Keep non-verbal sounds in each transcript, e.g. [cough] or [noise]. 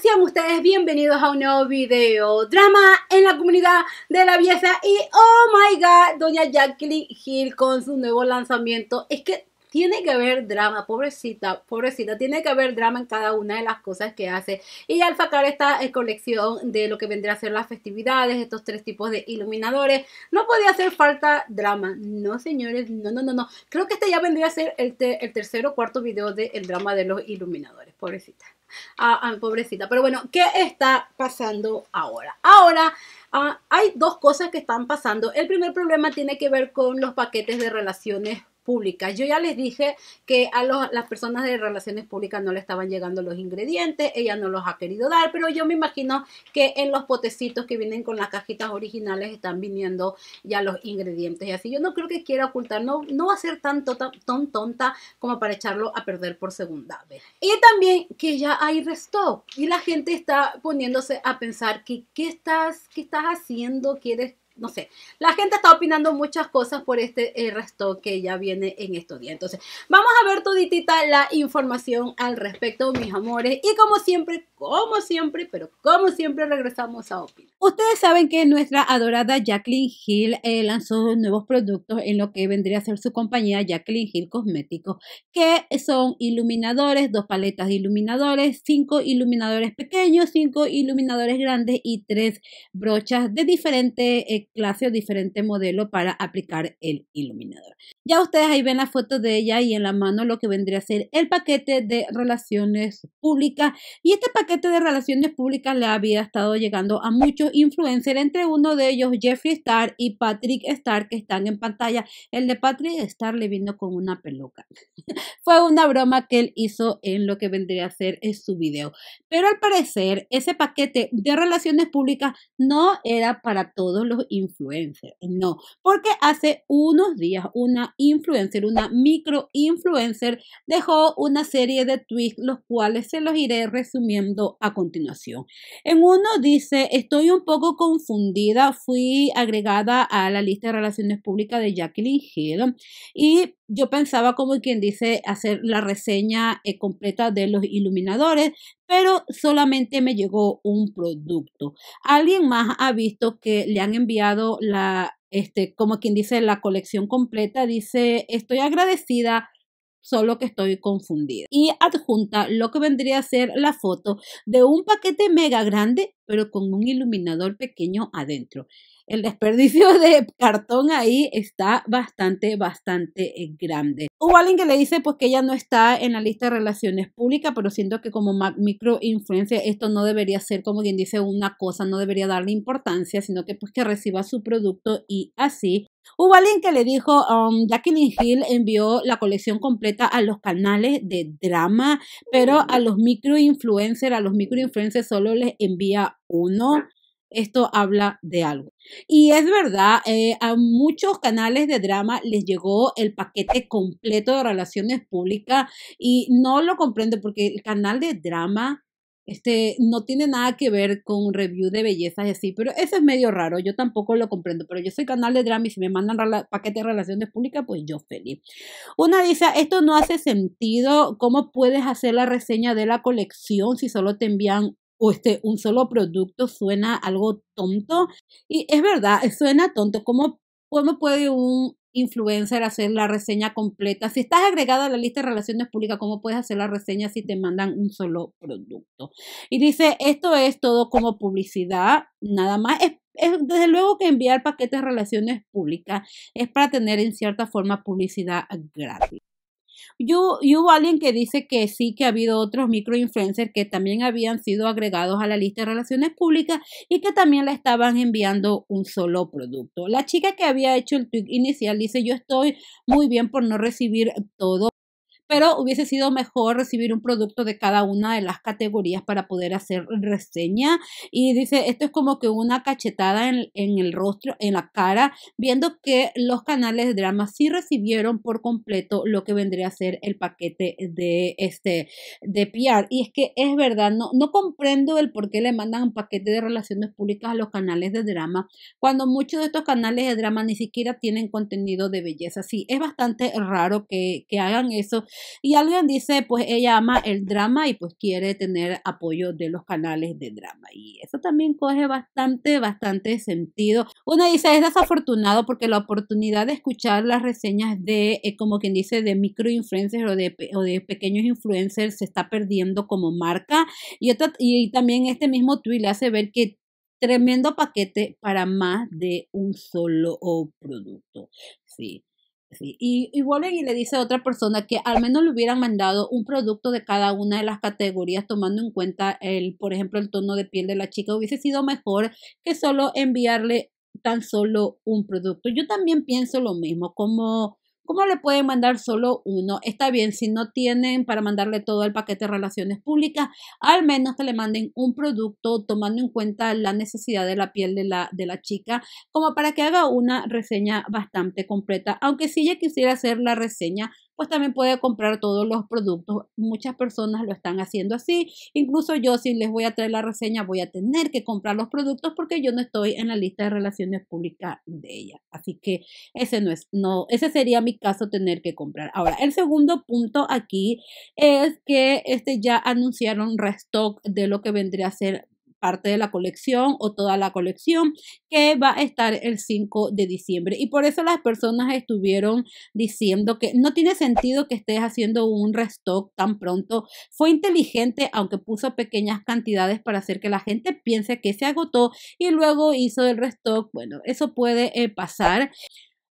sean ustedes bienvenidos a un nuevo video drama en la comunidad de la vieja y oh my god, doña Jacqueline Hill con su nuevo lanzamiento, es que tiene que haber drama, pobrecita, pobrecita, tiene que haber drama en cada una de las cosas que hace. Y al sacar esta colección de lo que vendría a ser las festividades, estos tres tipos de iluminadores, no podía hacer falta drama. No, señores, no, no, no, no. Creo que este ya vendría a ser el, el tercer o cuarto video del drama de los iluminadores, pobrecita a, pobrecita. Pero bueno, ¿qué está pasando ahora? Ahora ah, hay dos cosas que están pasando. El primer problema tiene que ver con los paquetes de relaciones públicas. Yo ya les dije que a las personas de relaciones públicas no le estaban llegando los ingredientes, ella no los ha querido dar, pero yo me imagino que en los potecitos que vienen con las cajitas originales están viniendo ya los ingredientes y así. Yo no creo que quiera ocultar, no, va a ser tan, tonta como para echarlo a perder por segunda vez. Y también que ya hay restock y la gente está poniéndose a pensar que qué estás, qué estás haciendo, quieres no sé. La gente está opinando muchas cosas por este eh, resto que ya viene en estos días. Entonces, vamos a ver toditita la información al respecto, mis amores. Y como siempre, como siempre, pero como siempre regresamos a opinar. Ustedes saben que nuestra adorada Jacqueline Hill eh, lanzó nuevos productos en lo que vendría a ser su compañía Jacqueline Hill Cosméticos, que son iluminadores, dos paletas de iluminadores, cinco iluminadores pequeños, cinco iluminadores grandes y tres brochas de diferente eh, clase o diferente modelo para aplicar el iluminador. Ya ustedes ahí ven la foto de ella y en la mano lo que vendría a ser el paquete de relaciones públicas. Y este paquete de relaciones públicas le había estado llegando a muchos influencers, entre uno de ellos Jeffrey Star y Patrick Star que están en pantalla. El de Patrick Star le vino con una peluca. [laughs] Fue una broma que él hizo en lo que vendría a ser eh, su video. Pero al parecer ese paquete de relaciones públicas no era para todos los influencer. No, porque hace unos días una influencer, una micro influencer, dejó una serie de tweets, los cuales se los iré resumiendo a continuación. En uno dice, estoy un poco confundida, fui agregada a la lista de relaciones públicas de Jacqueline Hill y yo pensaba como quien dice hacer la reseña eh, completa de los iluminadores, pero solamente me llegó un producto. Alguien más ha visto que le han enviado la, este, como quien dice, la colección completa. Dice, estoy agradecida, solo que estoy confundida. Y adjunta lo que vendría a ser la foto de un paquete mega grande, pero con un iluminador pequeño adentro el desperdicio de cartón ahí está bastante, bastante eh, grande. Hubo alguien que le dice pues que ella no está en la lista de relaciones públicas, pero siento que como microinfluencer esto no debería ser como quien dice una cosa, no debería darle importancia, sino que pues que reciba su producto y así. Hubo alguien que le dijo, um, Jacqueline Hill envió la colección completa a los canales de drama, pero a los microinfluencers, a los microinfluencers solo les envía uno esto habla de algo. Y es verdad, eh, a muchos canales de drama les llegó el paquete completo de relaciones públicas y no lo comprendo porque el canal de drama este, no tiene nada que ver con review de bellezas y así, pero eso es medio raro, yo tampoco lo comprendo, pero yo soy canal de drama y si me mandan paquete de relaciones públicas, pues yo feliz. Una dice, esto no hace sentido, ¿cómo puedes hacer la reseña de la colección si solo te envían o este, un solo producto suena algo tonto. Y es verdad, eh, suena tonto. ¿Cómo, cómo puede un influencer hacer la reseña completa? Si estás agregada a la lista de relaciones públicas, ¿cómo puedes hacer la reseña si te mandan un solo producto? Y dice, esto es todo como publicidad, nada más. Es, desde luego que enviar paquetes de relaciones públicas es para tener en cierta forma publicidad gratis. Yo, y hubo alguien que dice que sí, que ha habido otros microinfluencers que también habían sido agregados a la lista de relaciones públicas y que también le estaban enviando un solo producto. La chica que había hecho el tweet inicial dice, yo estoy muy bien por no recibir todo pero hubiese sido mejor recibir un producto de cada una de las categorías para poder hacer reseña. Y dice, esto es como que una cachetada en, el rostro, en la cara, viendo que los canales de drama sí recibieron por completo lo que vendría a ser el paquete de este de PR. Y es que es verdad, no, no comprendo el por qué le mandan un paquete de relaciones públicas a los canales de drama, cuando muchos de estos canales de drama ni siquiera tienen contenido de belleza. Sí, es bastante raro que hagan eso y alguien dice, pues ella ama el drama y pues quiere tener apoyo de los canales de drama. Y eso también coge bastante, bastante sentido. Una dice, es desafortunado porque la oportunidad de escuchar las reseñas de, eh, como quien dice, de microinfluencers o de, o de pequeños influencers se está perdiendo como marca. Y, y también este mismo tweet le hace ver que tremendo paquete para más de un solo producto. Sí y, y y le dice a otra persona que al menos le hubieran mandado un producto de cada una de las categorías tomando en cuenta el, por ejemplo, el tono de piel de la chica hubiese sido mejor que solo enviarle tan solo un producto. Yo también pienso lo mismo, como ¿Cómo le pueden mandar solo uno? Está bien, si no tienen para mandarle todo el paquete de relaciones públicas, al menos que le manden un producto tomando en cuenta la necesidad de la piel de la, de la chica, como para que haga una reseña bastante completa. Aunque si ella quisiera hacer la reseña pues también puede comprar todos los productos. Muchas personas lo están haciendo así. Incluso yo, si les voy a traer la reseña, voy a tener que comprar los productos porque yo no estoy en la lista de relaciones públicas de ella. Así que ese no es, no, ese sería mi caso tener que comprar. Ahora, el segundo punto aquí es que este ya anunciaron restock de lo que vendría a ser parte de la colección o toda la colección que va a estar el 5 de diciembre. Y por eso las personas estuvieron diciendo que no tiene sentido que estés haciendo un restock tan pronto. Fue inteligente, aunque puso pequeñas cantidades para hacer que la gente piense que se agotó y luego hizo el restock. Bueno, eso puede eh, pasar.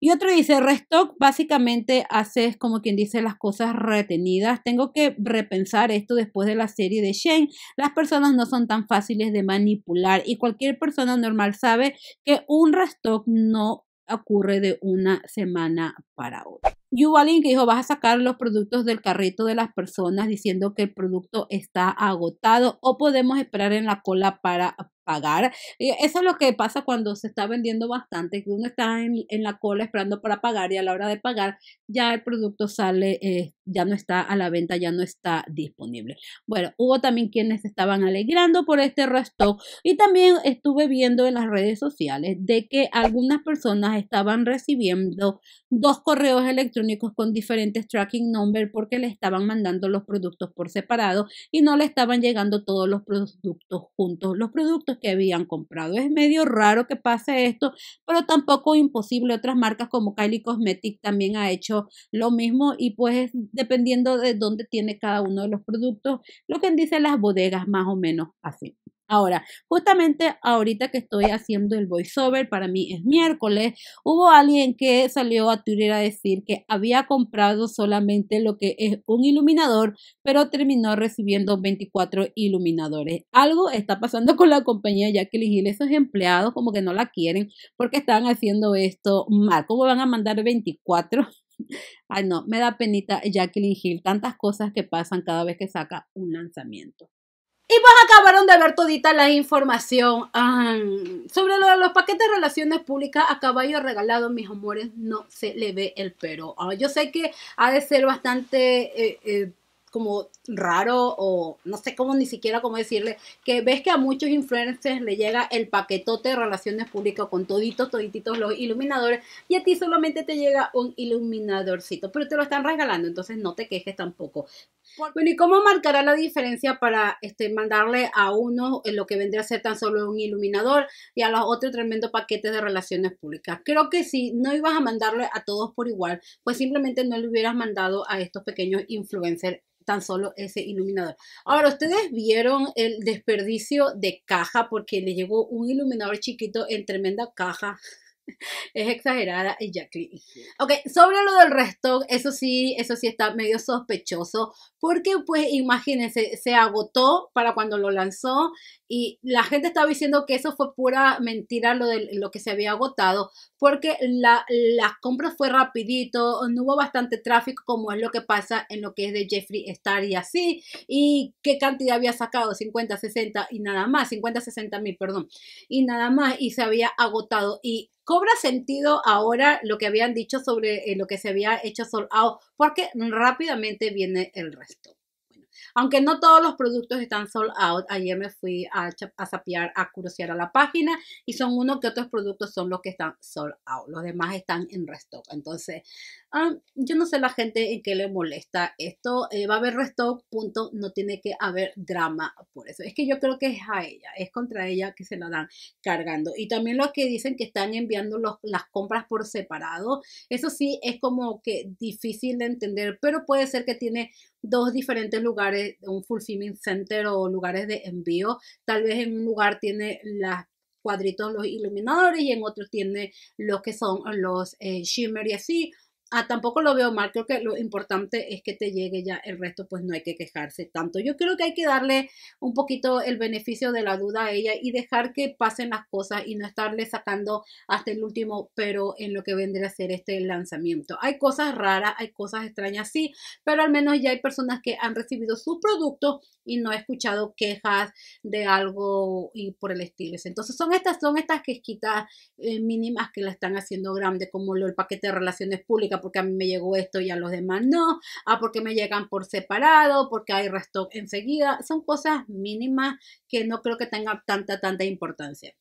Y otro dice, restock básicamente haces como quien dice las cosas retenidas. Tengo que repensar esto después de la serie de Shane. Las personas no son tan fáciles de manipular y cualquier persona normal sabe que un restock no ocurre de una semana para otra. Yuvalin que dijo, vas a sacar los productos del carrito de las personas diciendo que el producto está agotado o podemos esperar en la cola para pagar. Eh, eso es lo que pasa cuando se está vendiendo bastante, que uno está en, la cola esperando para pagar y a la hora de pagar ya el producto sale, eh, ya no está a la venta, ya no está disponible. Bueno, hubo también quienes estaban alegrando por este restock y también estuve viendo en las redes sociales de que algunas personas estaban recibiendo dos correos electrónicos con diferentes tracking number porque le estaban mandando los productos por separado y no le estaban llegando todos los productos juntos, los productos que habían comprado. Es medio raro que pase esto, pero tampoco imposible. Otras marcas como Kylie Cosmetics también ha hecho lo mismo y pues dependiendo de dónde tiene cada uno de los productos, lo que dicen las bodegas más o menos así. Ahora, justamente ahorita que estoy haciendo el voiceover, para mí es miércoles, hubo alguien que salió a Twitter a decir que había comprado solamente lo que es un iluminador, pero terminó recibiendo 24 iluminadores. Algo está pasando con la compañía ya que Hill, esos empleados como que no la quieren porque están haciendo esto mal. ¿Cómo van a mandar 24? [laughs] Ay, no, me da penita Jacqueline Hill, tantas cosas que pasan cada vez que saca un lanzamiento. Y pues acabaron de ver todita la información ah, sobre los paquetes de relaciones públicas a caballo regalado, mis amores, no se le ve el pero. Ah, yo sé que ha de ser bastante eh, eh, como raro o no sé cómo ni siquiera cómo decirle, que ves que a muchos influencers le llega el paquetote de relaciones públicas con toditos, toditos los iluminadores y a ti solamente te llega un iluminadorcito, pero te lo están regalando, entonces no te quejes tampoco. Bueno, ¿y cómo marcará la diferencia para este, mandarle a uno lo que vendría a ser tan solo un iluminador y a los otros tremendo paquetes de relaciones públicas? Creo que si no ibas a mandarle a todos por igual, pues simplemente no le hubieras mandado a estos pequeños influencers tan solo ese iluminador. Ahora, ustedes vieron el desperdicio de caja porque le llegó un iluminador chiquito en tremenda caja es exagerada y Jacqueline. Ok, sobre lo del resto, eso sí, eso sí está medio sospechoso, porque pues imagínense, se agotó para cuando lo lanzó y la gente estaba diciendo que eso fue pura mentira lo de lo que se había agotado, porque la, compras compra fue rapidito, no hubo bastante tráfico como es lo que pasa en lo que es de Jeffrey Star y así, y qué cantidad había sacado, 50, 60 y nada más, 50, 60 mil, perdón, y nada más, y se había agotado y Cobra sentido ahora lo que habían dicho sobre eh, lo que se había hecho sold out, porque rápidamente viene el resto. Bueno, aunque no todos los productos están sold out, ayer me fui a, a sapear, a curiosear a la página y son uno que otros productos son los que están sold out, los demás están en restock. Entonces, Ah, yo no sé la gente en qué le molesta esto, eh, va a haber restock, punto, no tiene que haber drama por eso. Es que yo creo que es a ella, es contra ella que se la dan cargando. Y también los que dicen que están enviando las compras por separado, eso sí es como que difícil de entender, pero puede ser que tiene dos diferentes lugares, un fulfillment center o lugares de envío. Tal vez en un lugar tiene los cuadritos los iluminadores y en otro tiene los que son los eh, shimmer y así Ah, tampoco lo veo mal, creo que lo importante es que te llegue ya, el resto pues no hay que quejarse tanto. Yo creo que hay que darle un poquito el beneficio de la duda a ella y dejar que pasen las cosas y no estarle sacando hasta el último, pero en lo que vendría a ser este lanzamiento. Hay cosas raras, hay cosas extrañas, sí, pero al menos ya hay personas que han recibido su producto y no he escuchado quejas de algo y por el estilo. Entonces son estas, son estas quejitas eh, mínimas que la están haciendo grande, como el paquete de relaciones públicas porque a mí me llegó esto y a los demás no, a porque me llegan por separado, porque hay restock enseguida. Son cosas mínimas que no creo que tengan tanta, tanta importancia.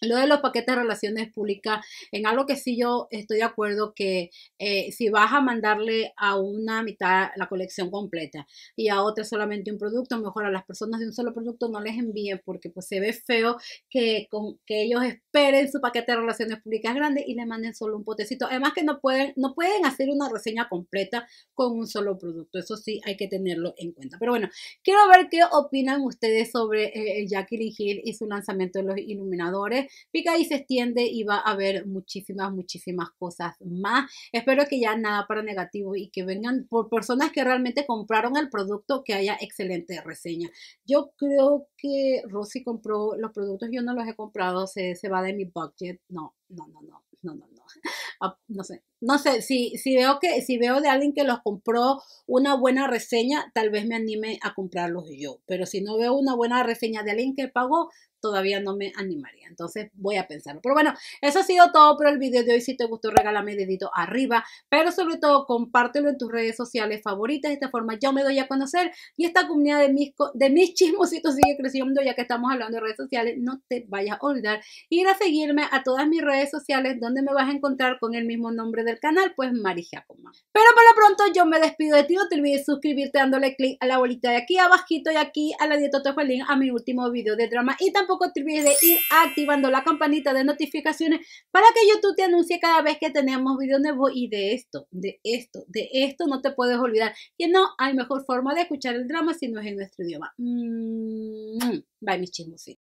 Lo de los paquetes de relaciones públicas, en algo que sí yo estoy de acuerdo que eh, si vas a mandarle a una mitad la colección completa y a otra solamente un producto, mejor a las personas de un solo producto no les envíen porque pues se ve feo que, con, que ellos esperen su paquete de relaciones públicas grande y le manden solo un potecito. Además que no pueden, no pueden hacer una reseña completa con un solo producto. Eso sí hay que tenerlo en cuenta. Pero bueno, quiero ver qué opinan ustedes sobre eh, el Jacqueline Hill y su lanzamiento de los iluminadores pica y se extiende y va a haber muchísimas, muchísimas cosas más. Espero que ya nada para negativo y que vengan por personas que realmente compraron el producto, que haya excelente reseña. Yo creo que Rosy compró los productos, yo no los he comprado, se, se va de mi budget. No, no, no, no, no, no, no. [laughs] Ah, no sé, no sé, si, si veo que, si veo de alguien que los compró una buena reseña, tal vez me anime a comprarlos yo. Pero si no veo una buena reseña de alguien que pagó, todavía no me animaría. Entonces voy a pensarlo. Pero bueno, eso ha sido todo por el video de hoy. Si te gustó, regálame dedito arriba. Pero sobre todo, compártelo en tus redes sociales favoritas. De esta forma yo me doy a conocer y esta comunidad de mis, de mis chismositos sigue creciendo ya que estamos hablando de redes sociales. No te vayas a olvidar ir a seguirme a todas mis redes sociales donde me vas a encontrar con el mismo nombre del canal, pues Mari Giacomo. Pero por lo pronto yo me despido de ti, no te olvides suscribirte dándole click a la bolita de aquí abajito y aquí a la dieta te link a mi último video de drama y tampoco te olvides de ir activando la campanita de notificaciones para que YouTube te anuncie cada vez que tenemos video nuevo y de esto, de esto, de esto no te puedes olvidar que no hay mejor forma de escuchar el drama si no es en nuestro idioma. Mm, bye mis